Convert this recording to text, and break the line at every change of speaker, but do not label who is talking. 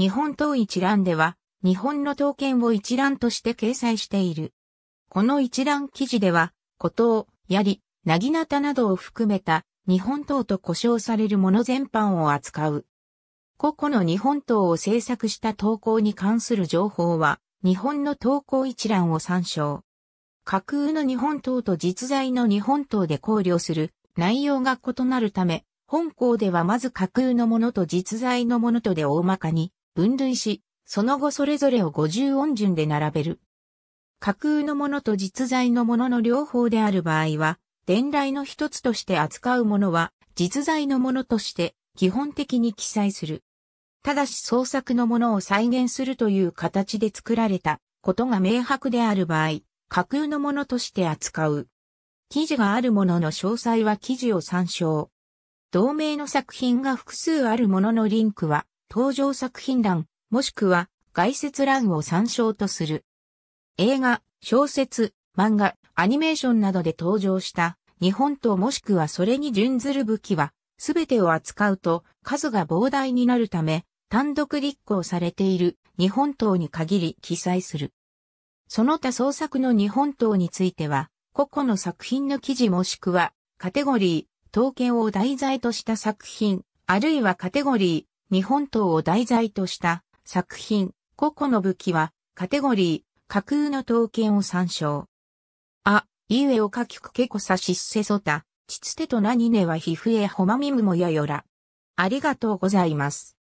日本刀一覧では、日本の刀剣を一覧として掲載
している。この一覧記事では、古刀、槍、薙刀ななどを含めた日本刀と呼称されるもの全般を扱う。個々の日本刀を制作した投稿に関する情報は、日本の投稿一覧を参照。架空の日本刀と実在の日本刀で考慮する内容が異なるため、本校ではまず架空のものと実在のものとで大まかに分類し、その後それぞれを五十音順で並べる。架空のものと実在のものの両方である場合は、伝来の一つとして扱うものは、実在のものとして基本的に記載する。ただし創作のものを再現するという形で作られたことが明白である場合、架空のものとして扱う。記事があるものの詳細は記事を参照。同名の作品が複数あるもののリンクは登場作品欄、もしくは外説欄を参照とする。映画、小説、漫画、アニメーションなどで登場した日本刀もしくはそれに準ずる武器は、すべてを扱うと数が膨大になるため、単独立候されている日本刀に限り記載する。その他創作の日本刀については、個々の作品の記事もしくは、カテゴリー、刀剣を題材とした作品、あるいはカテゴリー、日本刀を題材とした作品、個々の武器は、カテゴリー、架空の刀剣を参照。あ、いえをかきくけこさしっせそた、ちつて
となにねはひふえほまみむもやよら。ありがとうございます。